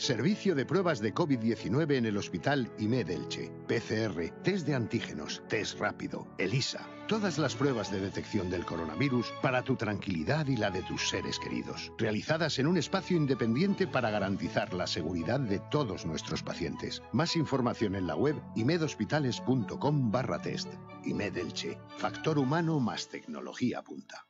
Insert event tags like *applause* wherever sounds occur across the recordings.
Servicio de pruebas de COVID-19 en el Hospital Imedelche. PCR, test de antígenos, test rápido, ELISA. Todas las pruebas de detección del coronavirus para tu tranquilidad y la de tus seres queridos. Realizadas en un espacio independiente para garantizar la seguridad de todos nuestros pacientes. Más información en la web imedhospitales.com barra test. Imedelche. Factor humano más tecnología punta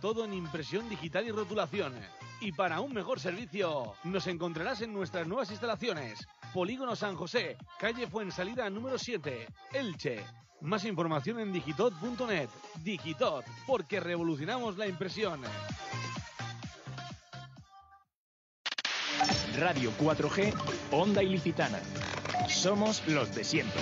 todo en impresión digital y rotulación. Y para un mejor servicio, nos encontrarás en nuestras nuevas instalaciones. Polígono San José, calle Fuensalida número 7, Elche. Más información en digitot.net. Digitot, porque revolucionamos la impresión. Radio 4G, Onda Ilicitana. Somos los de siempre.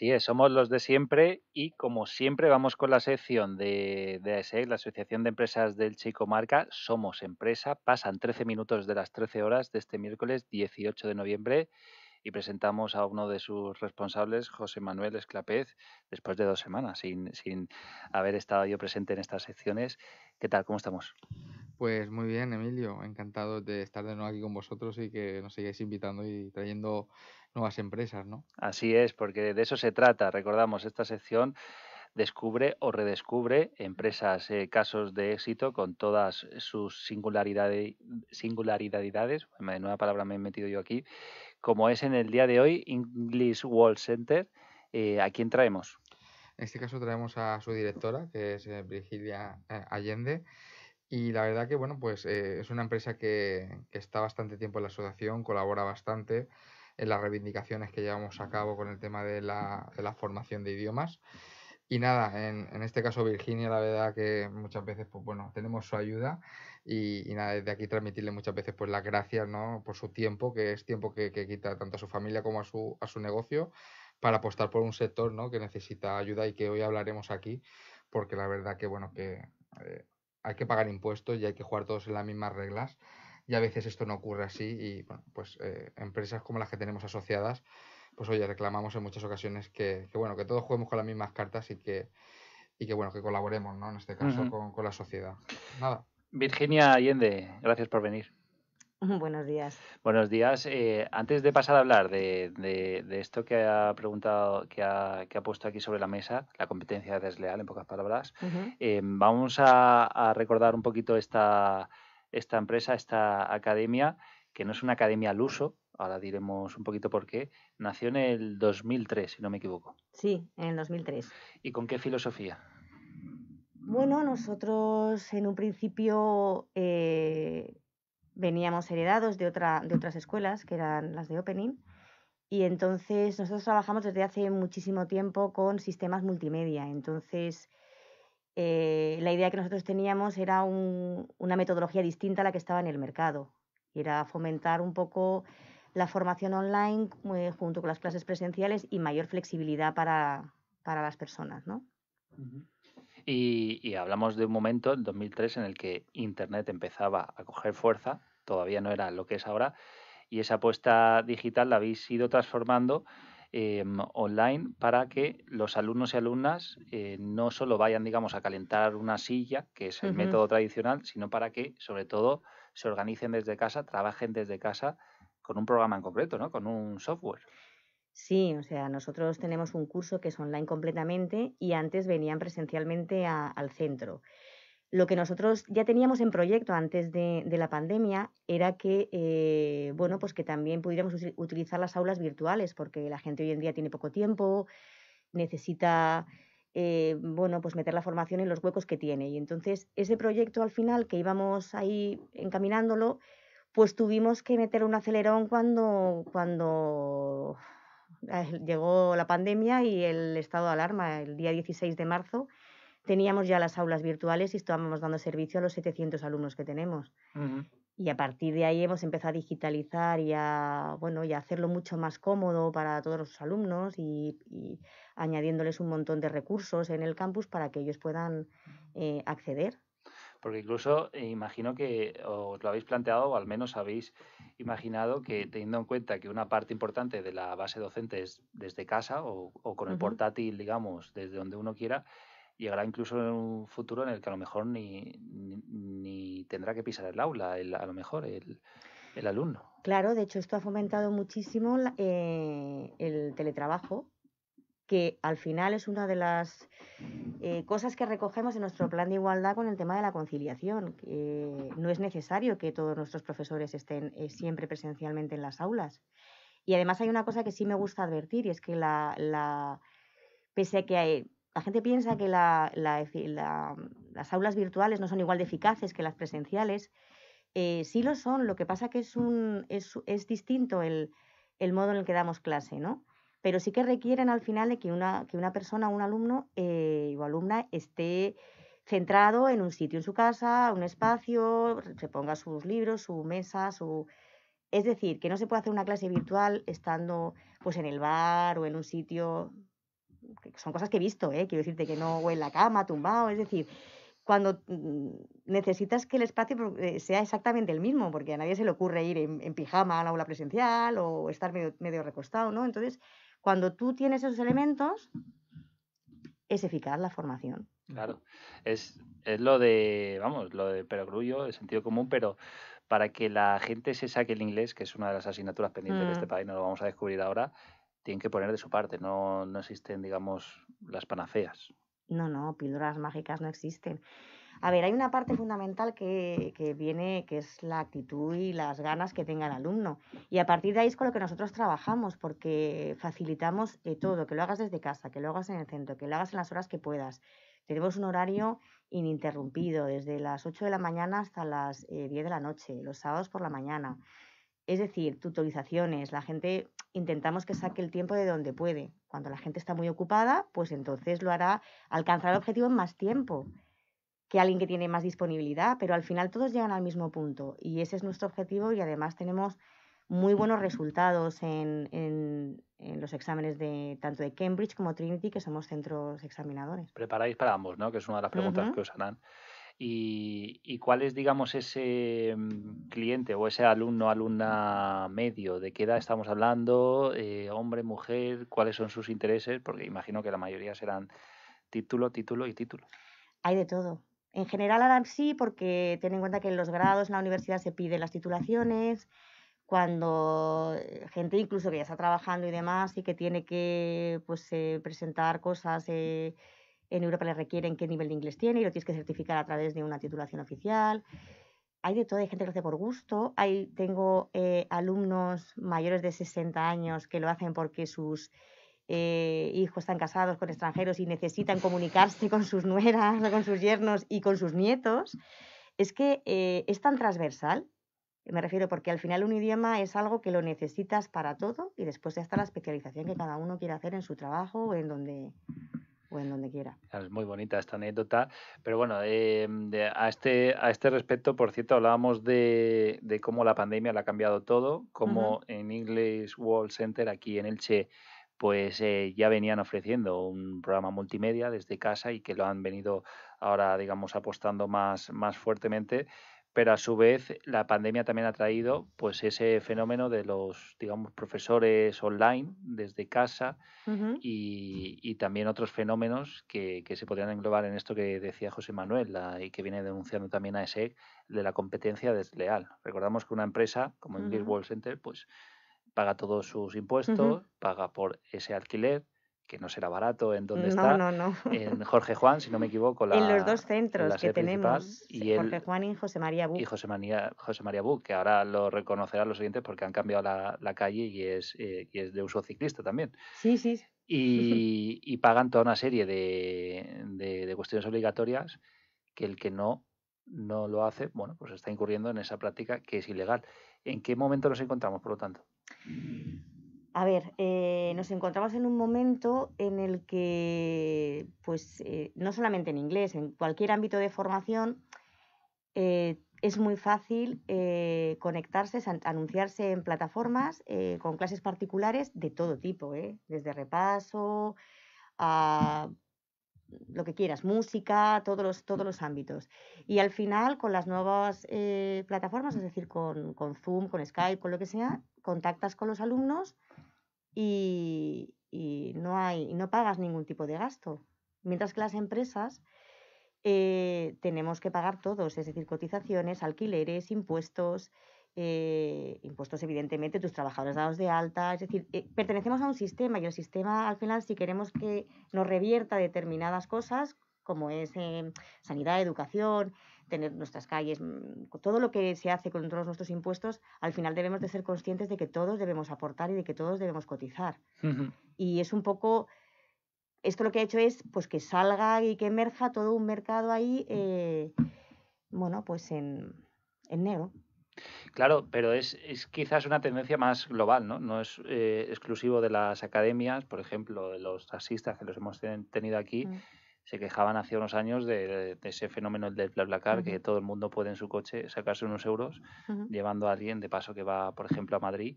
Sí somos los de siempre y como siempre vamos con la sección de, de e, la Asociación de Empresas del Chico Marca, Somos Empresa. Pasan 13 minutos de las 13 horas de este miércoles 18 de noviembre y presentamos a uno de sus responsables, José Manuel Esclapez, después de dos semanas sin, sin haber estado yo presente en estas secciones. ¿Qué tal? ¿Cómo estamos? Pues muy bien, Emilio. Encantado de estar de nuevo aquí con vosotros y que nos sigáis invitando y trayendo nuevas empresas, ¿no? Así es, porque de eso se trata. Recordamos, esta sección descubre o redescubre empresas, eh, casos de éxito con todas sus singularidades, singularidades, nueva palabra me he metido yo aquí, como es en el día de hoy English World Center. Eh, ¿A quién traemos? En este caso traemos a su directora, que es eh, Virgilia Allende. Y la verdad que, bueno, pues es una empresa que está bastante tiempo en la asociación, colabora bastante en las reivindicaciones que llevamos a cabo con el tema de la, de la formación de idiomas. Y nada, en, en, este caso Virginia, la verdad que muchas veces, pues bueno, tenemos su ayuda y, nada, desde aquí transmitirle muchas veces pues las gracias, ¿no? Por su tiempo, que es tiempo que, que quita tanto a su familia como a su, a su negocio para apostar por un sector, ¿no? Que necesita ayuda y que hoy hablaremos aquí, porque la verdad que, bueno, que eh, hay que pagar impuestos y hay que jugar todos en las mismas reglas y a veces esto no ocurre así y bueno, pues eh, empresas como las que tenemos asociadas, pues oye, reclamamos en muchas ocasiones que, bueno, que todos juguemos con las mismas cartas y que, que bueno, que colaboremos, ¿no? En este caso con, la sociedad. Nada. Virginia Allende, gracias por venir. *laughs* Buenos días. Buenos días. Eh, antes de pasar a hablar de, esto que ha preguntado, que ha, puesto aquí sobre la mesa, la competencia desleal, en pocas palabras, eh, vamos a, recordar un poquito esta, esta empresa, esta academia, que no es una academia al uso, ahora diremos un poquito por qué, nació en el 2003, si no me equivoco. Sí, en el 2003. ¿Y con qué filosofía? Bueno, nosotros en un principio eh, veníamos heredados de, otra, de otras escuelas, que eran las de Opening, y entonces nosotros trabajamos desde hace muchísimo tiempo con sistemas multimedia. Entonces, eh, la idea que nosotros teníamos era un, una metodología distinta a la que estaba en el mercado. Era fomentar un poco la formación online eh, junto con las clases presenciales y mayor flexibilidad para, para las personas. ¿no? Y, y, hablamos de un momento, el 2003, en el que Internet empezaba a coger fuerza, todavía no era lo que es ahora, y esa apuesta digital la habéis ido transformando Em, online para que los alumnos y alumnas eh, no solo vayan, digamos, a calentar una silla, que es el método tradicional, sino para que, sobre todo, se organicen desde casa, trabajen desde casa con un programa en concreto, ¿no? Con un software. Sí, o sea, nosotros tenemos un curso que es online completamente y antes venían presencialmente al centro. Lo que nosotros ya teníamos en proyecto antes de, la pandemia era que, eh, bueno, pues que también pudiéramos utilizar las aulas virtuales, porque la gente hoy en día tiene poco tiempo, necesita, eh, bueno, pues meter la formación en los huecos que tiene. Y entonces ese proyecto al final que íbamos ahí encaminándolo, pues tuvimos que meter un acelerón cuando, cuando ah, llegó la pandemia y el estado de alarma, el día 16 de marzo, teníamos ya las aulas virtuales y estábamos dando servicio a los 700 alumnos que tenemos. Y a partir de ahí hemos empezado a digitalizar y a, bueno, y hacerlo mucho más cómodo para todos los alumnos y, añadiéndoles un montón de recursos en el campus para que ellos puedan eh, acceder. Porque incluso eh, imagino que os lo habéis planteado o al menos habéis imaginado que teniendo en cuenta que una parte importante de la base docente es desde casa o, con el portátil, digamos, desde donde uno quiera, llegará incluso en un futuro en el que a lo mejor ni, tendrá que pisar el aula, el, a lo mejor el, alumno. Claro, de hecho esto ha fomentado muchísimo eh, el teletrabajo, que al final es una de las eh, cosas que recogemos en nuestro plan de igualdad con el tema de la conciliación. no es necesario que todos nuestros profesores estén eh, siempre presencialmente en las aulas. Y además hay una cosa que sí me gusta advertir, y es que la, la pese a que hay, la gente piensa que las aulas virtuales no son igual de eficaces que las presenciales. Eh, sí lo son, lo que pasa que es, que es, distinto el, modo en el que damos clase, ¿no? Pero sí que requieren al final de que una, que una persona, un alumno eh, o alumna esté centrado en un sitio, en su casa, un espacio, se ponga sus libros, su mesa, su... Es decir, que no se puede hacer una clase virtual estando pues en el bar o en un sitio son cosas que he visto, ¿eh? quiero decirte que no o en la cama, tumbado, es decir, cuando mm, necesitas que el espacio eh, sea exactamente el mismo, porque a nadie se le ocurre ir en, pijama a la aula presencial o estar medio, recostado, ¿no? Entonces, cuando tú tienes esos elementos, es eficaz la formación. Claro, es, es lo de, vamos, lo de perogrullo, el sentido común, pero para que la gente se saque el inglés, que es una de las asignaturas pendientes de este mm. país, no lo vamos a descubrir ahora, tienen que poner de su parte, no, no existen, digamos, las panaceas. No, no, píldoras mágicas no existen. A ver, hay una parte fundamental que, que, viene, que es la actitud y las ganas que tenga el alumno. Y a partir de ahí es con lo que nosotros trabajamos, porque facilitamos todo, que lo hagas desde casa, que lo hagas en el centro, que lo hagas en las horas que puedas. Tenemos un horario ininterrumpido, desde las 8 de la mañana hasta las 10 eh, de la noche, los sábados por la mañana. Es decir, tutorizaciones, la gente intentamos que saque el tiempo de donde puede. Cuando la gente está muy ocupada, pues entonces lo hará, alcanzar el objetivo en más tiempo que alguien que tiene más disponibilidad, pero al final todos llegan al mismo punto y ese es nuestro objetivo y además tenemos muy buenos resultados en, los exámenes de tanto de Cambridge como Trinity, que somos centros examinadores. Preparáis para ambos, ¿no? Que es una de las preguntas que os harán y, y, cuál es, digamos, ese mm, cliente o ese alumno, alumna medio, de qué edad estamos hablando, eh, hombre, mujer, cuáles son sus intereses, porque imagino que la mayoría serán título, título y título. Hay de todo. En general ahora sí, porque ten en cuenta que en los grados en la universidad se piden las titulaciones, cuando eh, gente incluso que ya está trabajando y demás y que tiene que pues, eh, presentar cosas. En Europa le requieren qué nivel de inglés tiene y lo tienes que certificar a través de una titulación oficial. Hay de todo, hay gente que lo hace por gusto. Hay, tengo eh, alumnos mayores de 60 años que lo hacen porque sus eh, hijos están casados con extranjeros y necesitan comunicarse con sus nueras, con sus yernos y con sus nietos, es que eh, es tan transversal, me refiero porque al final un idioma es algo que lo necesitas para todo y después ya está la especialización que cada uno quiere hacer en su trabajo o en donde, donde quiera. Es muy bonita esta anécdota. Pero bueno, eh, a, este, a este respecto, por cierto, hablábamos de, cómo la pandemia la ha cambiado todo, cómo en English World Center, aquí en Elche, pues eh, ya venían ofreciendo un programa multimedia desde casa y que lo han venido ahora, digamos, apostando más, más fuertemente pero a su vez la pandemia también ha traído pues ese fenómeno de los digamos profesores online desde casa y, también otros fenómenos que, se podrían englobar en esto que decía José Manuel y que viene denunciando también a ese de la competencia desleal recordamos que una empresa como el uh Center pues paga todos sus impuestos paga por ese alquiler que no será barato en dónde está, no, en Jorge Juan, si no me equivoco. La, *laughs* en los dos centros que tenemos, y eh, Jorge Juan y José María Bu. Y José María, José María que ahora lo reconocerán los siguientes porque han cambiado la, calle y es, eh, es de uso ciclista también. Sí, sí. *laughs* Y, pagan toda una serie de, de, cuestiones obligatorias que el que no, no lo hace, bueno, pues está incurriendo en esa práctica que es ilegal. ¿En qué momento nos encontramos, por lo tanto? a ver, eh, nos encontramos en un momento en el que, pues, eh, no solamente en inglés, en cualquier ámbito de formación, eh, es muy fácil conectarse, anunciarse en plataformas con clases particulares de todo tipo, desde repaso a lo que quieras, música, todos los, todos los ámbitos. Y al final, con las nuevas plataformas, es decir, con Zoom, con Skype, con lo que sea, contactas con los alumnos y, no, hay, no pagas ningún tipo de gasto. Mientras que las empresas eh, tenemos que pagar todos, es decir, cotizaciones, alquileres, impuestos, eh, impuestos evidentemente, tus trabajadores dados de alta, es decir, eh, pertenecemos a un sistema y el sistema al final si queremos que nos revierta determinadas cosas, como es eh, sanidad, educación, tener nuestras calles, mm, todo lo que se hace con todos nuestros impuestos, al final debemos de ser conscientes de que todos debemos aportar y de que todos debemos cotizar. Y es un poco, esto lo que ha hecho es pues que salga y que emerja todo un mercado ahí, mm. eh, bueno, pues en, en negro. Claro, pero es, es, quizás una tendencia más global, ¿no? No es eh, exclusivo de las academias, por ejemplo, de los taxistas que los hemos tenido aquí. Mm se quejaban hace unos años de, ese fenómeno del BlaBlaCar, que todo el mundo puede en su coche sacarse unos euros llevando a alguien de paso que va, por ejemplo, a Madrid,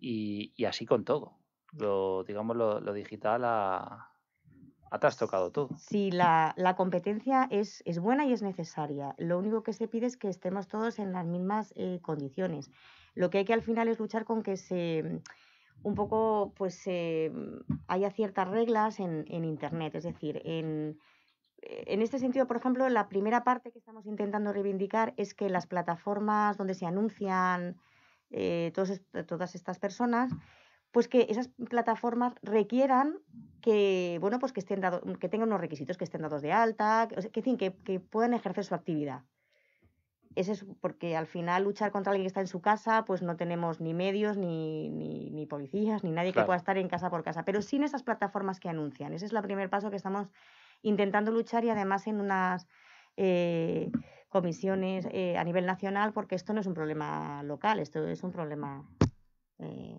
y, así con todo. Lo, digamos, lo, digital ha trastocado todo. Sí, la, competencia es, buena y es necesaria. Lo único que se pide es que estemos todos en las mismas eh, condiciones. Lo que hay que al final es luchar con que se un poco pues eh, haya ciertas reglas en, en Internet. Es decir, en, eh, en este sentido, por ejemplo, la primera parte que estamos intentando reivindicar es que las plataformas donde se anuncian eh, todas estas personas, pues que esas plataformas requieran que, bueno, pues que, estén dado, que tengan unos requisitos, que estén dados de alta, que, que puedan ejercer su actividad es porque al final luchar contra alguien que está en su casa, pues no tenemos ni medios, ni, ni, policías, ni nadie que pueda estar en casa por casa, pero sin esas plataformas que anuncian. Ese es el primer paso que estamos intentando luchar y además en unas eh, comisiones eh, a nivel nacional, porque esto no es un problema local, esto es un problema eh,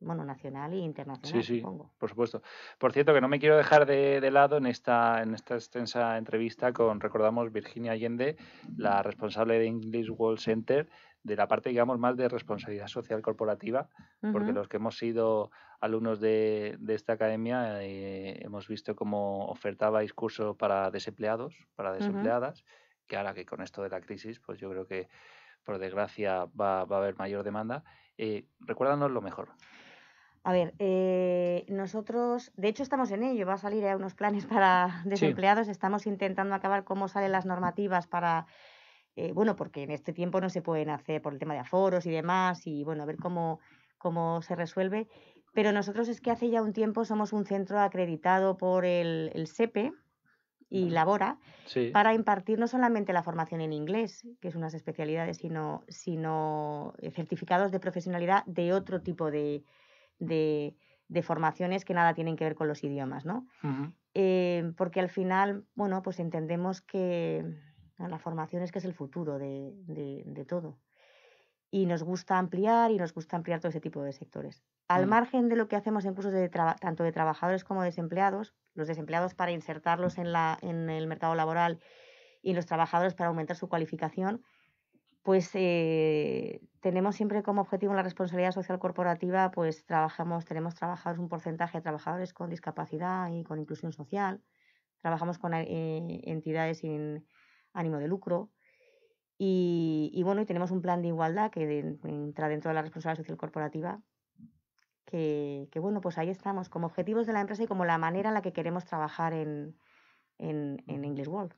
bueno, nacional e internacional, sí, sí, Por supuesto. Por cierto, que no me quiero dejar de, de, lado en esta, en esta extensa entrevista con, recordamos, Virginia Allende, la responsable de English World Center, de la parte, digamos, más de responsabilidad social corporativa, porque los que hemos sido alumnos de, de esta academia eh, hemos visto cómo ofertabais cursos para desempleados, para desempleadas, que ahora que con esto de la crisis, pues yo creo que, por desgracia, va, va a haber mayor demanda. Eh, recuérdanos lo mejor. A ver, eh, nosotros, de hecho, estamos en ello. Va a salir eh, unos planes para *laughs* desempleados. Estamos intentando acabar cómo salen las normativas para, eh, bueno, porque en este tiempo no se pueden hacer por el tema de aforos y demás, y bueno, a ver cómo, cómo se resuelve. Pero nosotros es que hace ya un tiempo somos un centro acreditado por el, el SEPE y Labora para impartir no solamente la formación en inglés, que es unas especialidades, sino, sino eh, certificados de profesionalidad de otro tipo de de, formaciones que nada tienen que ver con los idiomas, ¿no? Eh, porque al final, bueno, pues entendemos que la formación es que es el futuro de, todo. Y nos gusta ampliar y nos gusta ampliar todo ese tipo de sectores. Al margen de lo que hacemos en cursos de tanto de trabajadores como desempleados, los desempleados para insertarlos en, en el mercado laboral y los trabajadores para aumentar su cualificación, pues eh, tenemos siempre como objetivo la responsabilidad social corporativa, pues trabajamos, tenemos trabajados un porcentaje de trabajadores con discapacidad y con inclusión social, trabajamos con eh, entidades sin ánimo de lucro y, bueno, y tenemos un plan de igualdad que entra dentro de la responsabilidad social corporativa, que, bueno, pues ahí estamos, como objetivos de la empresa y como la manera en la que queremos trabajar en English World.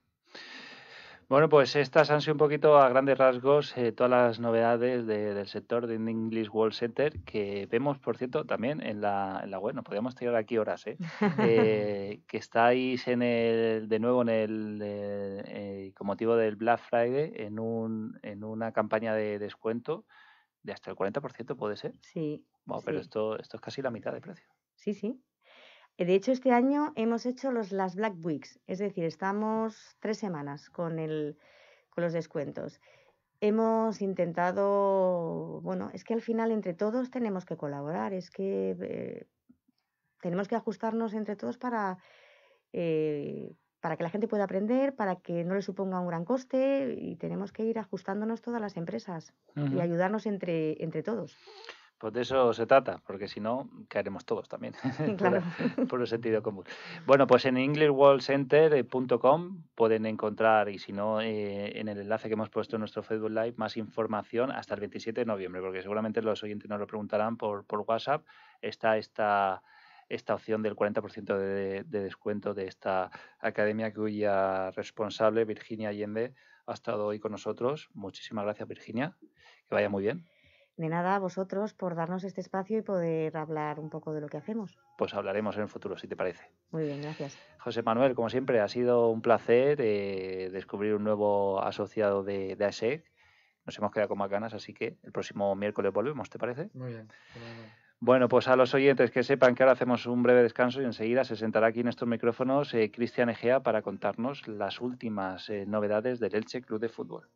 Bueno, pues estas han sido un poquito a grandes rasgos eh, todas las novedades del sector de English World Center que vemos, por cierto, también en la, en web, no podríamos tirar aquí horas, ¿eh? *laughs* ¿eh? que estáis en el, de nuevo en el, eh, eh, con motivo del Black Friday, en, un, en una campaña de descuento de hasta el 40%, ¿puede ser? Sí. Bueno, pero esto, esto es casi la mitad de precio. Sí, sí, eh, de hecho, este año hemos hecho los, las Black Weeks, es decir, estamos tres semanas con, el, los descuentos. Hemos intentado, bueno, es que al final entre todos tenemos que colaborar, es que eh, tenemos que ajustarnos entre todos para, eh, para que la gente pueda aprender, para que no le suponga un gran coste y tenemos que ir ajustándonos todas las empresas y ayudarnos entre, entre todos. Pues de eso se trata, porque si no, caeremos todos también, *laughs* *laughs* por, el sentido común. Bueno, pues en englishworldcenter.com pueden encontrar, y si no, eh, en el enlace que hemos puesto en nuestro Facebook Live, más información hasta el 27 de noviembre, porque seguramente los oyentes nos lo preguntarán por, por WhatsApp. Está esta, esta opción del 40% de, de descuento de esta academia cuya responsable, Virginia Allende, ha estado hoy con nosotros. Muchísimas gracias, Virginia. Que vaya muy bien de nada a vosotros por darnos este espacio y poder hablar un poco de lo que hacemos. Pues hablaremos en el futuro, si te parece. Muy bien, gracias. José Manuel, como siempre, ha sido un placer eh, descubrir un nuevo asociado de, de, ASEC. Nos hemos quedado con más ganas, así que el próximo miércoles volvemos, ¿te parece? Muy bien. Bueno. pues a los oyentes que sepan que ahora hacemos un breve descanso y enseguida se sentará aquí en estos micrófonos eh, Cristian Egea para contarnos las últimas eh, novedades del Elche Club de Fútbol.